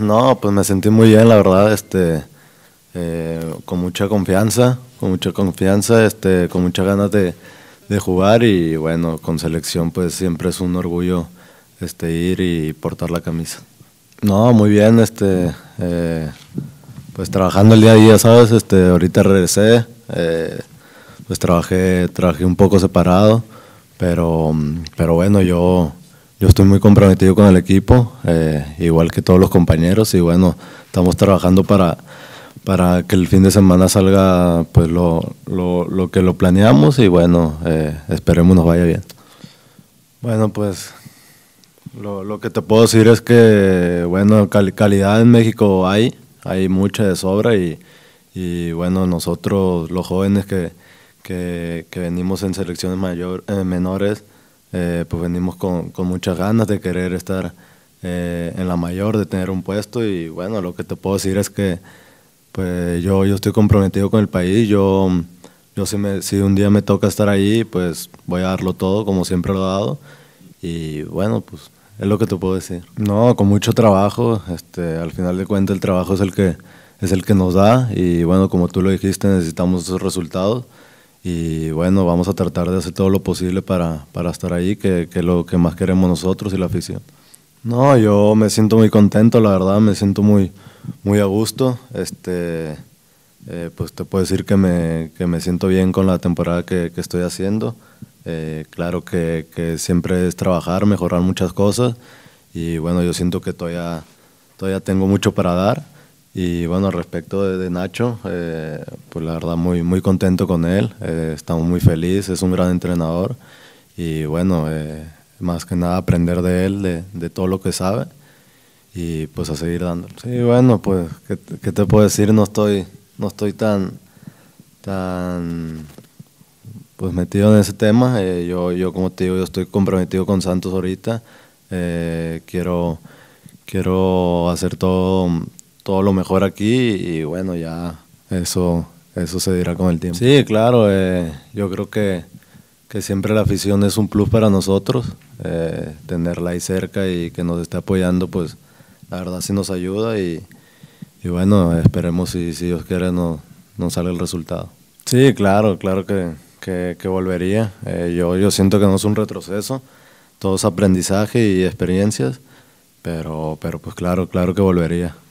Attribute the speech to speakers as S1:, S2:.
S1: No, pues me sentí muy bien, la verdad, este, eh, con mucha confianza, con mucha confianza, este, con muchas ganas de, jugar y bueno, con selección pues siempre es un orgullo este, ir y portar la camisa. No, muy bien, este, eh, pues trabajando el día a día, ¿sabes? Este, ahorita regresé, eh, pues trabajé, trabajé un poco separado, pero, pero bueno, yo yo estoy muy comprometido con el equipo, eh, igual que todos los compañeros, y bueno, estamos trabajando para, para que el fin de semana salga pues lo, que lo planeamos y bueno, eh, esperemos nos vaya bien. Bueno, pues lo, que te puedo decir es que, bueno, calidad en México hay, hay mucha de sobra y, y bueno, nosotros los jóvenes que, venimos en selecciones mayor, eh, menores, eh, pues venimos con, con, muchas ganas de querer estar eh, en la mayor, de tener un puesto y bueno, lo que te puedo decir es que pues yo, yo estoy comprometido con el país, yo, yo si, me, si un día me toca estar ahí, pues voy a darlo todo como siempre lo he dado y bueno, pues es lo que te puedo decir. No, con mucho trabajo, este, al final de cuentas el trabajo es el que, es el que nos da y bueno, como tú lo dijiste, necesitamos esos resultados y bueno, vamos a tratar de hacer todo lo posible para, para estar ahí, que, que, es lo que más queremos nosotros y la afición. No, yo me siento muy contento, la verdad, me siento muy, muy a gusto. Este, eh, pues te puedo decir que me, que me, siento bien con la temporada que, que estoy haciendo. Eh, claro que, que, siempre es trabajar, mejorar muchas cosas y bueno, yo siento que todavía, todavía tengo mucho para dar y bueno, respecto de, Nacho, eh, pues la verdad muy, muy contento con él, eh, estamos muy felices, es un gran entrenador y bueno, eh, más que nada aprender de él, de, todo lo que sabe y pues a seguir dando. Sí, bueno, pues, ¿qué, te puedo decir? No estoy, no estoy tan, tan pues metido en ese tema, yo, yo como te digo, yo estoy comprometido con Santos ahorita, quiero, quiero hacer todo todo lo mejor aquí y bueno, ya eso, eso se dirá con el tiempo. Sí, claro, eh, yo creo que, que, siempre la afición es un plus para nosotros, eh, tenerla ahí cerca y que nos esté apoyando, pues la verdad sí nos ayuda y, y bueno, esperemos si, si Dios quiere nos no sale el resultado. Sí, claro, claro que, que, volvería. Eh, yo, yo siento que no es un retroceso, todo es aprendizaje y experiencias, pero, pero pues claro, claro que volvería.